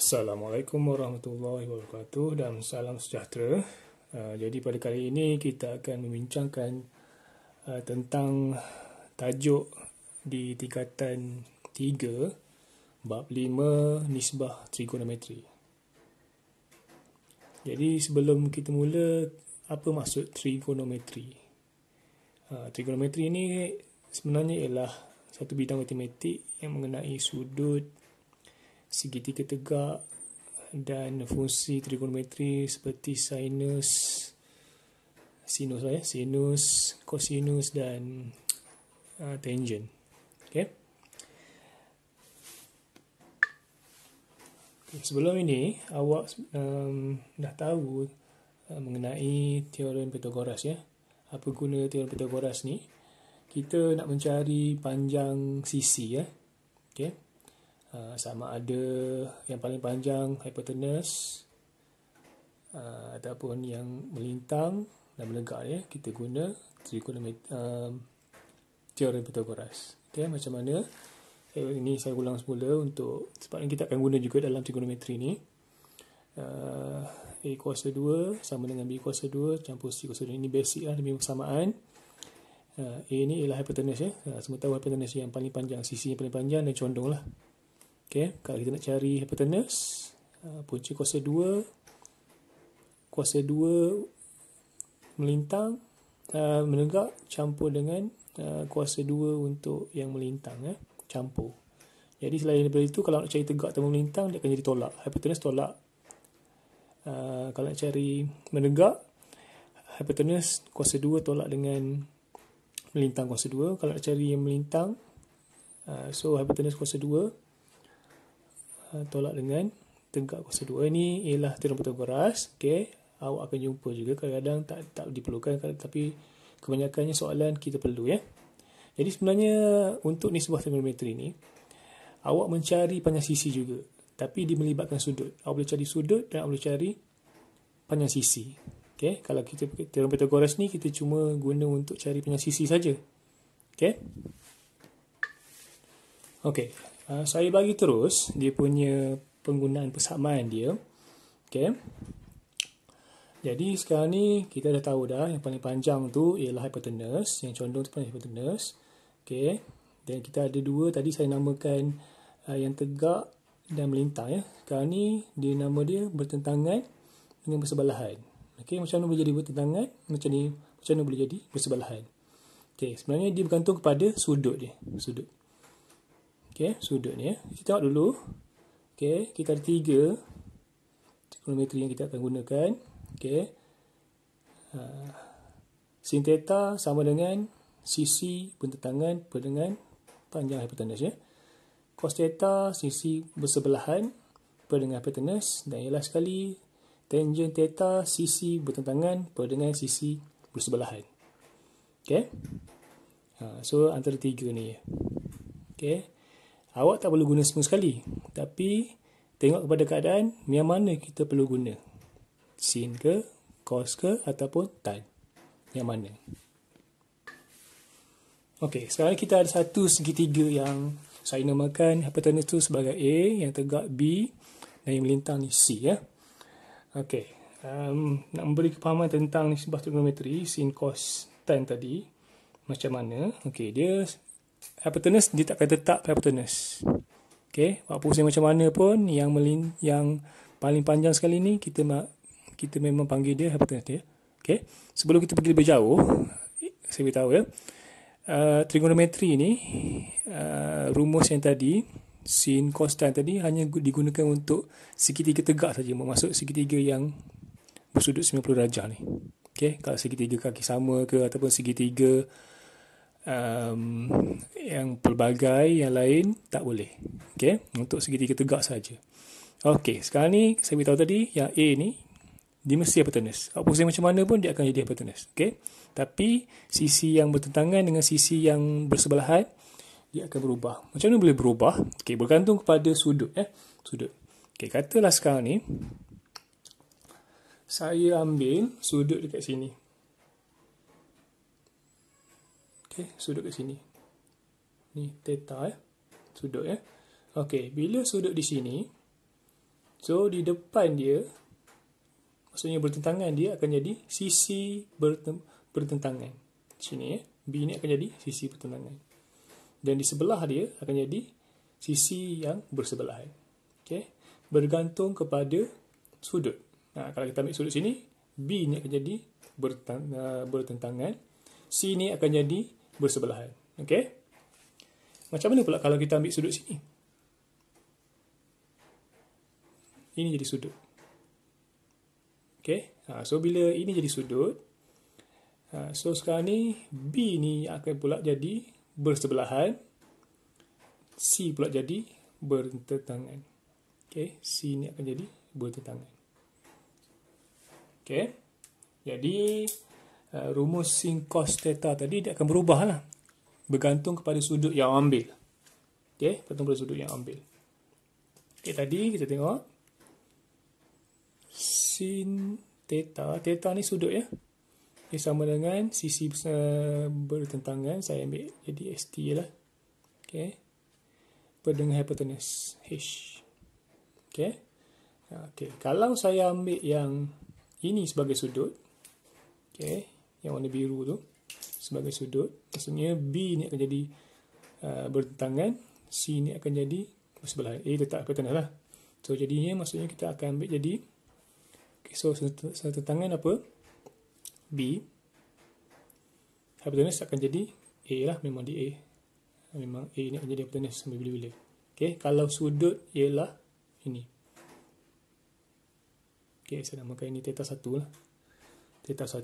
Assalamualaikum warahmatullahi wabarakatuh dan salam sejahtera. Uh, jadi pada kali ini kita akan membincangkan uh, tentang tajuk di tingkatan 3 bab 5 nisbah trigonometri. Jadi sebelum kita mula apa maksud trigonometri? Uh, trigonometri ini sebenarnya ialah satu bidang matematik yang mengenai sudut, segitiga tegak dan fungsi trigonometri seperti sinus sinus lah ya sinus cosinus dan uh, tangent okay. okay sebelum ini awak um, dah tahu uh, mengenai teori Pythagoras ya apa guna teori Pythagoras ni kita nak mencari panjang sisi ya okay uh, sama ada yang paling panjang hypotenuse uh, ataupun yang melintang dan menegak ya kita guna trigonometri um, ah, teori Pythagoras. Okey macam mana? Eh, ini saya ulang semula untuk sebab kita akan guna juga dalam trigonometri ni. Uh, A kuasa 2 sama dengan B kuasa 2 campur C kuasa 2. Ini basic lah, demi persamaan. Uh, A ni ialah hypotenuse ya. Uh, semua tahu hypotenuse yang paling panjang, sisi yang paling panjang dan condong lah. Okay, kalau kita nak cari hypotenuse, uh, punca kuasa 2, kuasa 2 melintang, uh, menegak campur dengan uh, kuasa 2 untuk yang melintang. Eh? Campur. Jadi selain daripada itu, kalau nak cari tegak atau melintang, dia akan jadi tolak. Hypotenuse tolak. kalau nak cari menegak, hypotenuse kuasa 2 tolak dengan melintang kuasa 2. Kalau nak cari yang melintang, so hypotenuse kuasa 2, Ah, tolak dengan tegak kuasa dua ni ialah terumbu beras. Okey, awak akan jumpa juga kadang-kadang tak tak diperlukan tapi kebanyakannya soalan kita perlu ya. Jadi sebenarnya untuk nisbah trigonometri ni awak mencari panjang sisi juga tapi dia melibatkan sudut. Awak boleh cari sudut dan awak boleh cari panjang sisi. Okey, kalau kita teorem Pythagoras ni kita cuma guna untuk cari panjang sisi saja. Okey. Okey, Ah, saya bagi terus dia punya penggunaan persamaan dia. Okay. Jadi sekarang ni kita dah tahu dah yang paling panjang tu ialah hypotenuse. Yang condong tu paling hypotenuse. Okay. Dan kita ada dua tadi saya namakan uh, yang tegak dan melintang. Ya. Sekarang ni dia nama dia bertentangan dengan bersebelahan. Okay. Macam mana boleh jadi bertentangan? Macam ni macam mana boleh jadi bersebelahan? Okay. Sebenarnya dia bergantung kepada sudut dia. Sudut okey sudut ni ya. kita tengok dulu okey kita ada tiga trigonometri yang kita akan gunakan okey uh, ha. sin theta sama dengan sisi pentangan dengan panjang hipotenusa ya. cos theta sisi bersebelahan dengan hipotenus dan ialah sekali tangent theta sisi bertentangan dengan sisi bersebelahan okey uh, so antara tiga ni okey awak tak perlu guna semua sekali tapi tengok kepada keadaan yang mana kita perlu guna sin ke cos ke ataupun tan yang mana Okey, sekarang kita ada satu segitiga yang saya namakan hypotenuse tu sebagai A, yang tegak B dan yang melintang ni C ya. Okey. Um, nak memberi kepahaman tentang ni nisbah trigonometri sin cos tan tadi macam mana? Okey, dia hypotenuse dia tak takkan tetap hypotenuse. Okey, buat pusing macam mana pun yang melin, yang paling panjang sekali ni kita ma- kita memang panggil dia hypotenuse dia. Okey. Sebelum kita pergi lebih jauh, saya beritahu ya. Uh, trigonometri ni uh, rumus yang tadi sin cos constant tadi hanya digunakan untuk segitiga tegak saja maksud segitiga yang bersudut 90 darjah ni. Okey, kalau segitiga kaki sama ke ataupun segitiga uh, um, yang pelbagai yang lain tak boleh. Okey, untuk segitiga tegak saja. Okey, sekarang ni saya beritahu tadi yang A ni dia mesti hypotenus. Apa pusing macam mana pun dia akan jadi hypotenus. Okey. Tapi sisi yang bertentangan dengan sisi yang bersebelahan dia akan berubah. Macam mana boleh berubah? Okey, bergantung kepada sudut eh. Sudut. Okey, katalah sekarang ni saya ambil sudut dekat sini. okey sudut kat sini ni theta eh sudut eh okey bila sudut di sini so di depan dia maksudnya bertentangan dia akan jadi sisi bertentangan sini eh b ni akan jadi sisi bertentangan dan di sebelah dia akan jadi sisi yang bersebelahan eh? okey bergantung kepada sudut nah kalau kita ambil sudut sini b ni akan jadi eh, bertentangan C ni akan jadi bersebelahan. Okey? Macam mana pula kalau kita ambil sudut sini? Ini jadi sudut. Okey? Ha, so, bila ini jadi sudut, ha, so sekarang ni, B ni akan pula jadi bersebelahan, C pula jadi bertentangan. Okey? C ni akan jadi bertentangan. Okey? Jadi, Eh, rumus sin cost theta tadi dia akan berubah lah bergantung kepada sudut yang ambil ok, bergantung kepada sudut yang ambil ok, tadi kita tengok sin theta theta ni sudut ya dia sama dengan sisi eh, bertentangan saya ambil jadi ST je lah ok berdengar hypotenuse H ok ok, kalau saya ambil yang ini sebagai sudut okay? yang warna biru tu sebagai sudut maksudnya B ni akan jadi uh, bertentangan C ni akan jadi sebelah A tetap bertentangan lah so jadinya maksudnya kita akan ambil jadi okay, so setentangan apa B hypotenuse akan jadi A lah memang di A memang A ni akan jadi hypotenuse sampai bila-bila okay, kalau sudut ialah ini Okay, saya namakan ini teta 1 lah. Teta 1.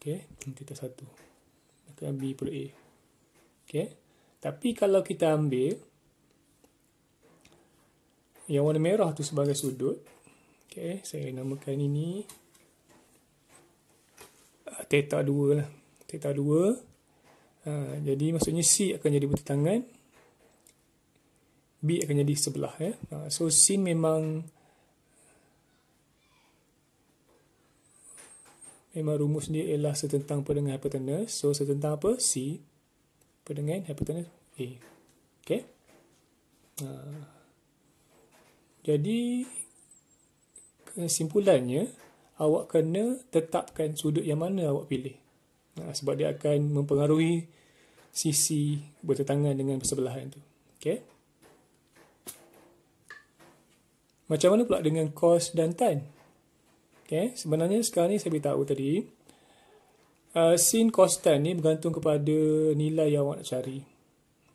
Okay, pentitah satu. Maka ambil perlu A. Okay. Tapi kalau kita ambil yang warna merah tu sebagai sudut. Okay, saya namakan ini ah, teta 2 lah. Teta 2. Uh, ah, jadi maksudnya C akan jadi bertentangan. B akan jadi sebelah. ya. Uh, so, sin memang memang rumus dia ialah setentang perdengahan hypotenuse. So, setentang apa? C. Perdengahan hypotenuse A. Okay? Uh, jadi, kesimpulannya, awak kena tetapkan sudut yang mana awak pilih. Uh, sebab dia akan mempengaruhi sisi bertentangan dengan persebelahan itu, Okay? Macam mana pula dengan cos dan tan? Okay. Sebenarnya sekarang ni saya beritahu tadi, uh, sin cos tan ni bergantung kepada nilai yang awak nak cari.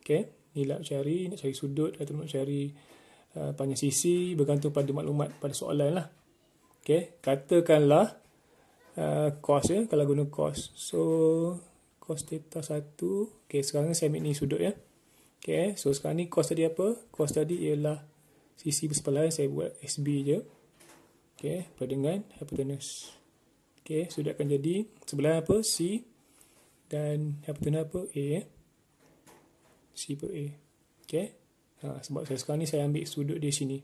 Okay. Nilai nak cari, nak cari sudut, atau nak cari uh, panjang sisi, bergantung pada maklumat, pada soalan lah. Okay. Katakanlah, uh, cos ya, kalau guna cos. So, cos theta 1. Okay, sekarang saya ambil ni sudut ya. Okay, so sekarang ni cos tadi apa? Cos tadi ialah sisi bersebelahan saya buat SB je okay, pada dengan hypotenuse okay, so dia akan jadi sebelah apa? C dan hypotenuse apa? A C per A okay? ha, sebab saya sekarang ni saya ambil sudut dia sini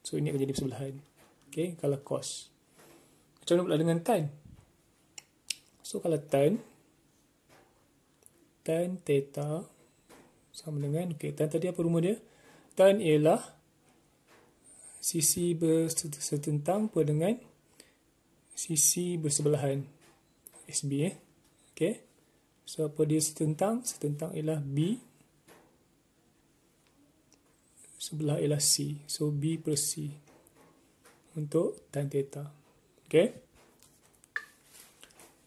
so ini akan jadi sebelahan okay, kalau cos macam mana pula dengan tan? so kalau tan tan theta sama dengan okay, tan tadi apa rumah dia? tan ialah sisi bersetentang apa dengan sisi bersebelahan SB eh. Okay. So apa dia setentang? Setentang ialah B sebelah ialah C. So B per C untuk tan theta. Okay.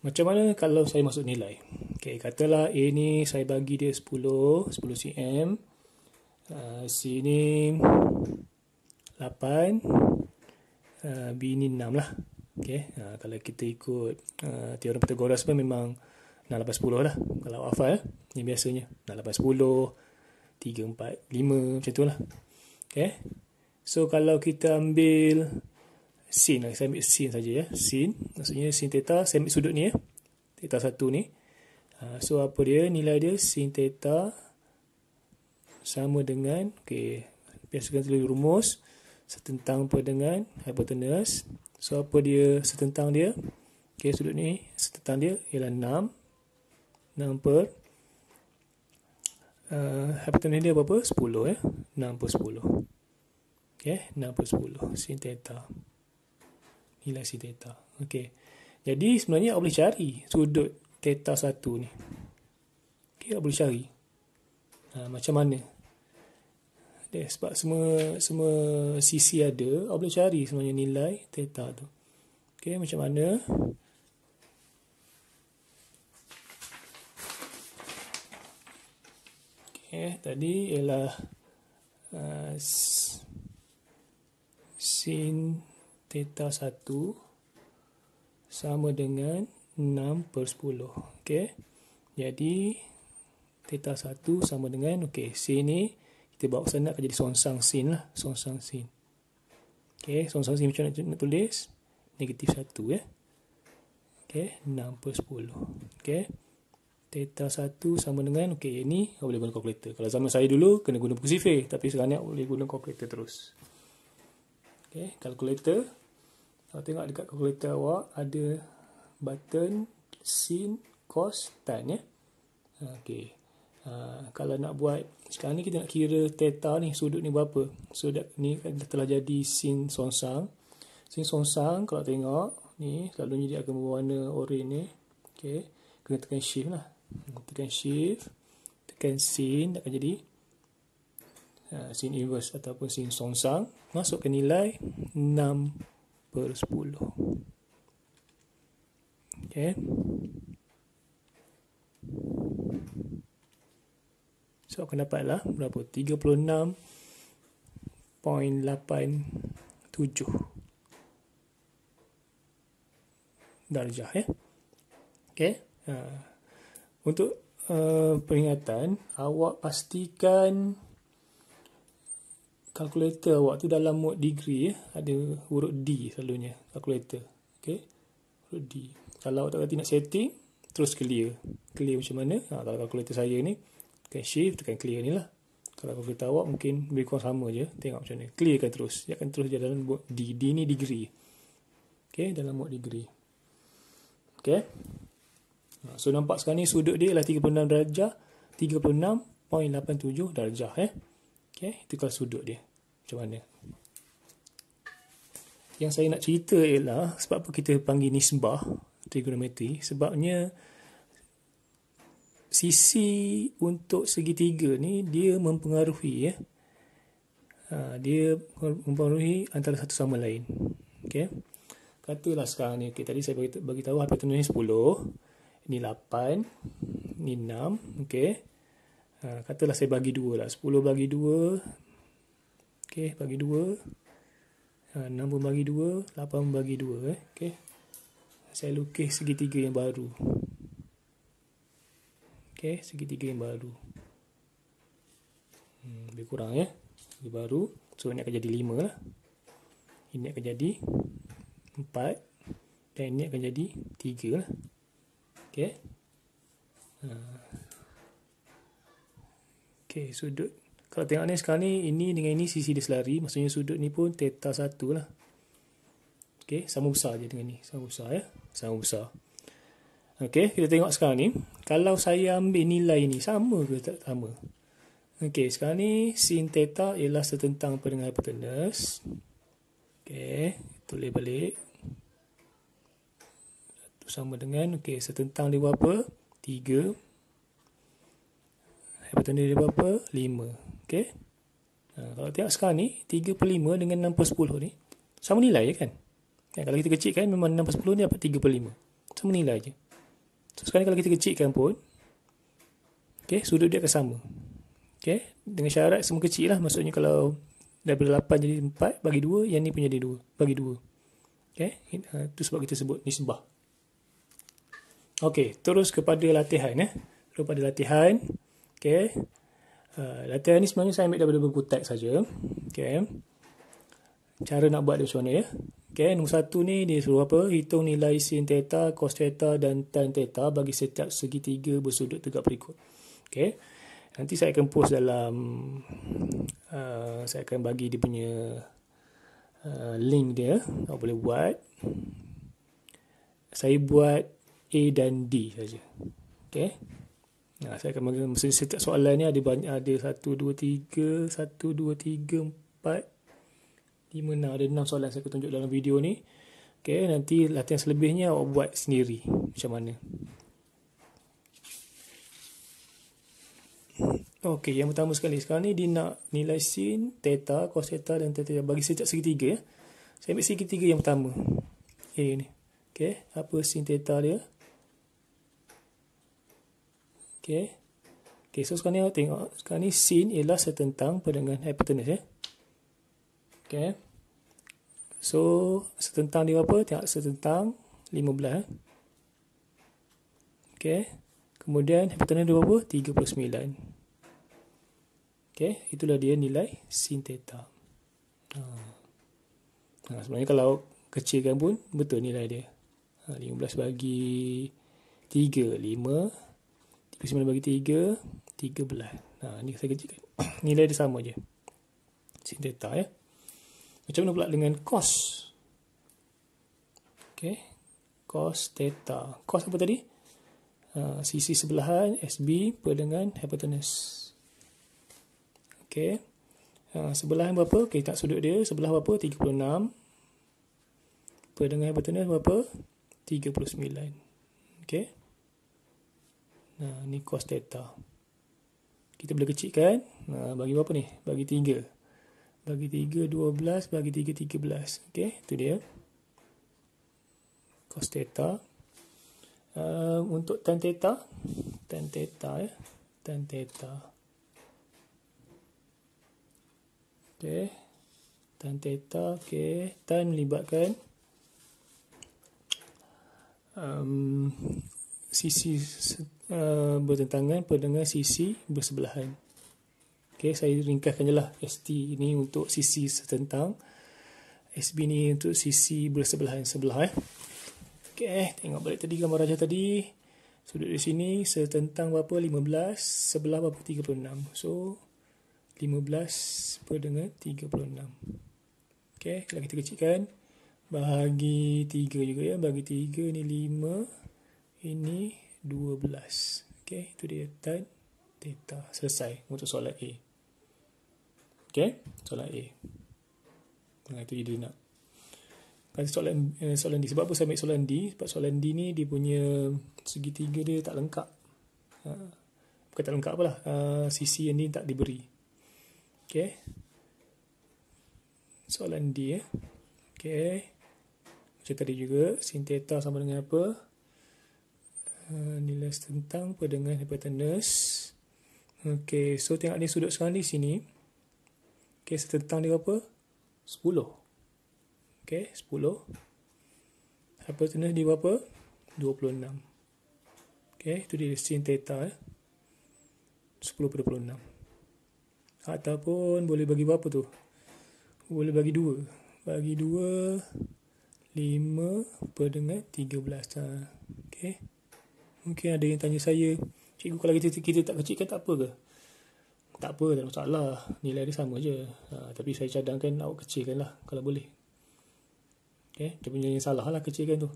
Macam mana kalau saya masuk nilai? Okay, katalah A ni saya bagi dia 10, 10 cm. Uh, C ni lapan uh, B ini enam lah okay. uh, kalau kita ikut uh, teori Pythagoras pun memang nak lapan sepuluh lah kalau hafal eh, ni biasanya nak lapan sepuluh tiga empat lima macam tu lah okay. so kalau kita ambil sin saya ambil sin saja ya sin maksudnya sin theta saya ambil sudut ni ya theta satu ni uh, so apa dia nilai dia sin theta sama dengan okay? biasakan dulu rumus uh, setentang apa dengan hypotenuse. So apa dia setentang dia? Okey, sudut ni setentang dia ialah 6. 6 per uh, hypotenuse dia berapa? 10 ya. Eh? 6 per 10. Okey, 6 per 10 sin theta. Nilai sin theta. Okey. Jadi sebenarnya awak boleh cari sudut theta 1 ni. Okey, awak boleh cari. Uh, ha, macam mana? Dan sebab semua semua sisi ada, awak boleh cari sebenarnya nilai theta tu. Okey, macam mana? Okey, tadi ialah uh, sin theta 1 sama dengan 6 per 10. okay? Jadi theta 1 sama dengan okey, sini kita bawa sana akan jadi sonsang sin lah sonsang sin Okay, sonsang sin macam mana nak tulis negatif 1 ya eh? Okay, 6 per 10 Okay, Theta 1 sama dengan Okay, yang ni Kau boleh guna kalkulator Kalau zaman saya dulu Kena guna buku sifir Tapi sekarang ni Boleh guna kalkulator terus Okay, kalkulator Kalau tengok dekat kalkulator awak Ada Button Sin Cos Tan ya Okay Ah, kalau nak buat sekarang ni kita nak kira theta ni sudut ni berapa so ni dah telah jadi sin sonsang sin sonsang kalau tengok ni kalau selalunya dia akan berwarna oren ni okay kena tekan shift lah tekan shift tekan sin akan jadi uh, sin inverse ataupun sin sonsang masuk ke nilai 6 per 10 okay So aku dapatlah berapa? 36.87 darjah ya. okay? Uh, untuk uh, peringatan, awak pastikan kalkulator awak tu dalam mod degree ya. Ada huruf D selalunya kalkulator. okay? Huruf D. Kalau awak tak kata nak setting, terus clear. Clear macam mana? Ha, kalau kalkulator saya ni, tekan shift tekan clear ni lah kalau kau kita awak mungkin lebih kurang sama je tengok macam ni clear kan terus dia akan terus je dalam mode D D ni degree ok dalam mode degree ok ha, so nampak sekarang ni sudut dia ialah 36 darjah 36.87 darjah eh ok itu kalau sudut dia macam mana yang saya nak cerita ialah sebab apa kita panggil nisbah trigonometri sebabnya sisi untuk segitiga ni dia mempengaruhi ya. Ha, dia mempengaruhi antara satu sama lain. Okey. Katalah sekarang ni okay, tadi saya bagi bagi tahu apa ni 10. ni 8, ni 6, okey. Ha, katalah saya bagi 2 lah. 10 bagi 2. Okey, bagi 2. Ha, 6 pun bagi 2, 8 pun bagi 2 eh. Okey. Saya lukis segitiga yang baru okay, segitiga yang baru hmm, lebih kurang eh? ya segitiga baru so ini akan jadi 5 lah ini akan jadi 4 dan ini akan jadi 3 lah ok uh, ah. ok sudut kalau tengok ni sekarang ni ini dengan ini sisi dia selari maksudnya sudut ni pun teta 1 lah ok sama besar je dengan ni sama besar ya sama besar Okey, kita tengok sekarang ni. Kalau saya ambil nilai ni, sama ke tak sama? Okey, sekarang ni sin theta ialah setentang apa dengan hypotenuse. Okey, tulis balik. Satu sama dengan, okey, setentang dia berapa? Tiga. Hypotenuse dia berapa? Lima. Okey. Ha, kalau tengok sekarang ni, tiga per lima dengan enam per sepuluh ni, sama nilai je kan? Ya, kalau kita kecil kan, memang enam per sepuluh ni dapat tiga per lima. Sama nilai je. So, sekarang kalau kita kecilkan pun, okay, sudut dia akan sama. Okay, dengan syarat semua kecil lah. Maksudnya kalau daripada 8 jadi 4, bagi 2, yang ni pun jadi 2. Bagi 2. Okay, itu uh, sebab kita sebut nisbah. Okay, terus kepada latihan. Eh. Terus kepada latihan. Okay, uh, latihan ni sebenarnya saya ambil daripada buku teks saja. Okay, cara nak buat dia macam mana ya. Okay, nombor satu ni dia suruh apa? Hitung nilai sin theta, cos theta dan tan theta bagi setiap segitiga bersudut tegak berikut. Okay. Nanti saya akan post dalam uh, saya akan bagi dia punya uh, link dia. Awak boleh buat. Saya buat A dan D saja. Okay. Nah, saya akan bagi mesti setiap soalan ni ada banyak ada 1 2 3 1 2 3 4 di mana ada enam soalan saya akan tunjuk dalam video ni. Okay, nanti latihan selebihnya awak buat sendiri macam mana. Okey, yang pertama sekali. Sekarang ni dia nak nilai sin, theta, cos theta dan theta. Bagi saya segitiga. Ya. Saya ambil segitiga yang pertama. A ni. Okey, apa sin theta dia? Okey. Okey, so sekarang ni awak tengok. Sekarang ni sin ialah setentang pada dengan hypotenuse. Ya. Okay. So, setentang dia apa? Tengok setentang 15. Eh. Okay. Kemudian, hepatanan dia apa? 39. Okay. Itulah dia nilai sin theta. Ha. Ha, sebenarnya kalau kecilkan pun, betul nilai dia. Ha, 15 bagi 3, 5. 39 bagi 3, 13. Nah, ini saya kerjakan. Nilai dia sama je. Sin theta ya. Eh? Macam mana pula dengan cos? Okay. Cos theta. Cos apa tadi? Uh, sisi sebelahan SB per dengan hypotenuse. Okay. Uh, ah, sebelahan berapa? Okay, tak sudut dia. Sebelah berapa? 36. Per dengan hypotenuse berapa? 39. Okay. Nah, ni cos theta. Kita boleh kecilkan. Nah, bagi berapa ni? Bagi 3 bagi 3 12 bagi 3 13 okey itu dia cos theta uh, ehm, untuk tan theta tan theta ya tan theta okey tan theta okey tan melibatkan um, sisi uh, bertentangan dengan sisi bersebelahan Okay, saya ringkaskan je lah ST ni untuk sisi setentang SB ni untuk sisi bersebelahan sebelah eh. Okay, eh, tengok balik tadi gambar rajah tadi Sudut di sini setentang berapa? 15 Sebelah berapa? 36 So 15 per dengan 36 Okay, kalau kita kecilkan Bahagi 3 juga ya Bahagi 3 ni 5 Ini 12 Okay, itu dia tan Theta. Selesai untuk soalan A. Okay? Soalan A. Dengan itu dia nak. Kan soalan, eh, soalan D. Sebab apa saya ambil soalan D? Sebab soalan D ni dia punya segitiga dia tak lengkap. Ha. Bukan tak lengkap apalah. Ha. sisi yang ni tak diberi. Okay? Soalan D ya. Eh. Okay? Macam tadi juga, sin theta sama dengan apa? Ha, nilai tentang pada dengan hypotenuse. Okey, so tengok ni sudut sekarang ni sini. Okay, setentang dia berapa? 10. Okay, 10. Hypotenuse dia berapa? 26. Okay, itu dia sin theta. Eh? 10 per 26. Ataupun boleh bagi berapa tu? Boleh bagi 2. Bagi 2, 5 per dengan 13. lah. Ha, okay. Mungkin ada yang tanya saya, Cikgu kalau kita, kita tak kecilkan tak apa ke? tak apa tak ada masalah nilai dia sama je ha, tapi saya cadangkan awak kecilkan lah kalau boleh okay? dia punya yang salah lah kecilkan tu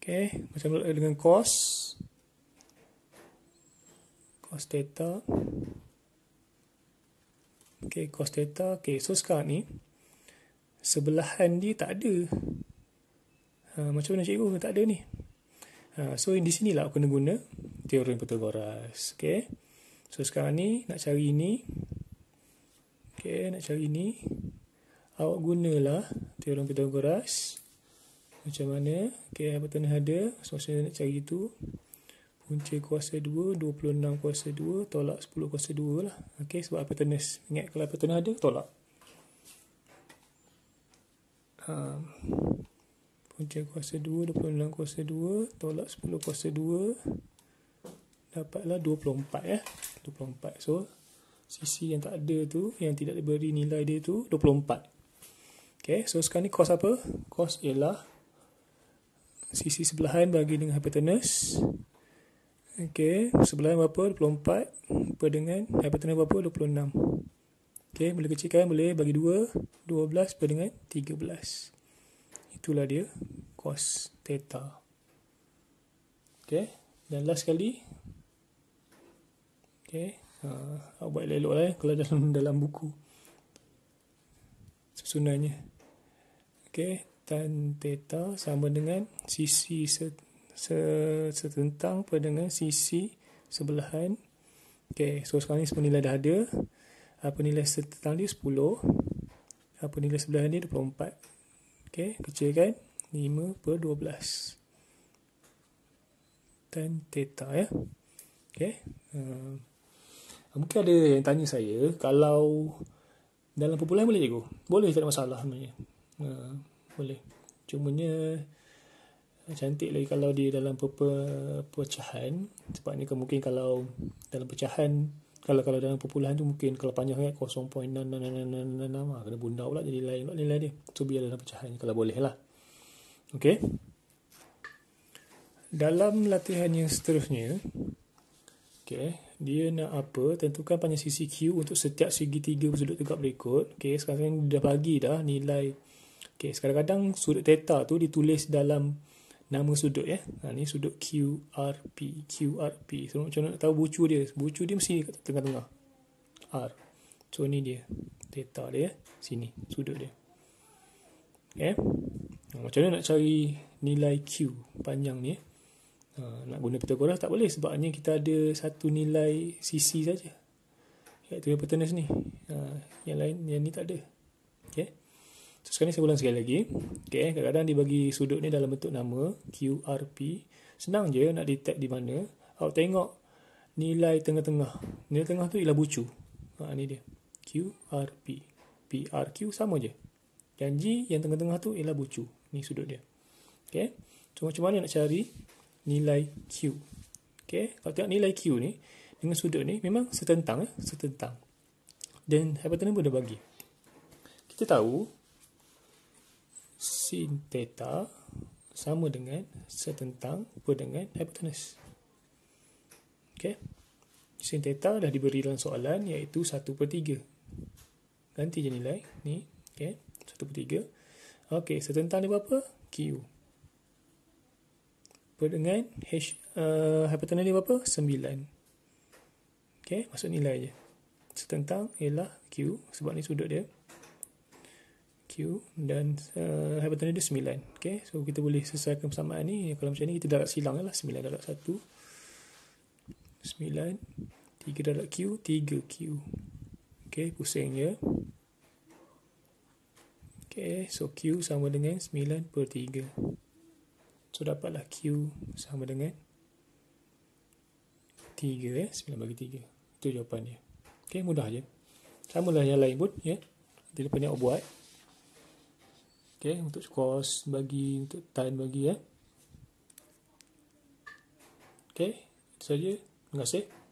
okay? macam dengan cos cos theta Okay, cos theta okay so sekarang ni sebelahan dia tak ada ha, macam mana cikgu tak ada ni ha, so di sinilah aku kena guna teori Pythagoras okay? So sekarang ni nak cari ini, Okey, nak cari ini, Awak gunalah teorem Pythagoras. Macam mana? Okey, apa tu ni ada? So saya nak cari itu. Punca kuasa 2, 26 kuasa 2, tolak 10 kuasa 2 lah. Okey, sebab apa ni? Ingat kalau apa ada, tolak. Um, punca kuasa 2, 26 kuasa 2, tolak 10 kuasa 2 dapatlah 24 ya. 24. So sisi yang tak ada tu, yang tidak diberi nilai dia tu 24. Okay, so sekarang ni kos apa? Kos ialah sisi sebelahan bagi dengan hypotenuse. Okay, sebelahan berapa? 24. Berapa dengan hypotenuse berapa? 26. Okay, boleh kecilkan, boleh bagi 2. 12 per dengan 13. Itulah dia, kos theta. Okay, dan last sekali, Okay. Uh, ha, awak buat elok-elok lah eh, kalau dalam dalam buku. Susunannya. Okay. Tan theta sama dengan sisi setentang pada dengan sisi sebelahan. Okay. So sekarang ni semua nilai dah ada. Apa ah, nilai setentang dia? 10. Apa ah, nilai sebelahan dia? 24. Okay. Kecil kan? 5 per 12. Tan teta ya. Okay. Uh, ah. Mungkin ada yang tanya saya Kalau Dalam perbulan boleh cikgu? Boleh tak ada masalah sebenarnya ha, Boleh Cumanya eh, Cantik lagi kalau dia dalam perpecahan Sebabnya mungkin kalau Dalam pecahan kalau kalau dalam perpuluhan tu mungkin kalau panjang kan 0.6666 ha, kena bunda pula jadi lain pula nilai dia. So biar dalam pecahan kalau boleh lah. Okay. Dalam latihan yang seterusnya. okay dia nak apa tentukan panjang sisi Q untuk setiap segitiga sudut tegak berikut okey sekarang ni dah bagi dah nilai okey sekarang kadang sudut theta tu ditulis dalam nama sudut ya eh? ha ni sudut QRP QRP so macam nak tahu bucu dia bucu dia mesti kat tengah-tengah R so ni dia theta dia ya. sini sudut dia okey ha, macam mana nak cari nilai Q panjang ni ya? Ha, nak guna Pythagoras tak boleh sebabnya kita ada satu nilai sisi saja iaitu hypotenuse ni uh, ha, yang lain yang ni tak ada Okey, so sekarang ni saya ulang sekali lagi Okey, kadang-kadang dibagi sudut ni dalam bentuk nama QRP senang je nak detect di mana awak tengok nilai tengah-tengah nilai tengah tu ialah bucu uh, ni dia QRP PRQ sama je yang G yang tengah-tengah tu ialah bucu ni sudut dia okay. so macam mana nak cari nilai Q. Okey, kalau tengok nilai Q ni dengan sudut ni memang setentang eh, setentang. Dan hypotenus pun dia bagi. Kita tahu sin theta sama dengan setentang apa dengan hypotenus. Okey. Sin theta dah diberi dalam soalan iaitu 1 per 3. Ganti je nilai ni. Okey. 1 per 3. Okey. Setentang dia berapa? Q dengan H, uh, hypertonia berapa? 9. Okay, masuk nilai je. Setentang ialah Q, sebab ni sudut dia. Q dan uh, hypertonia dia 9. Okay, so kita boleh selesaikan persamaan ni. Kalau macam ni, kita darat silang lah. 9 darab 1. 9. 3 darab Q, 3 Q. Okay, pusing je. Okay, so Q sama dengan 9 per 3. So dapatlah Q sama dengan 3 eh? 9 bagi 3 Itu jawapannya dia mudah je Sama lah yang lain pun ya. Yeah? Nanti lepas ni awak buat Ok untuk cos bagi Untuk tan bagi ya. Eh? Ok itu saja Terima kasih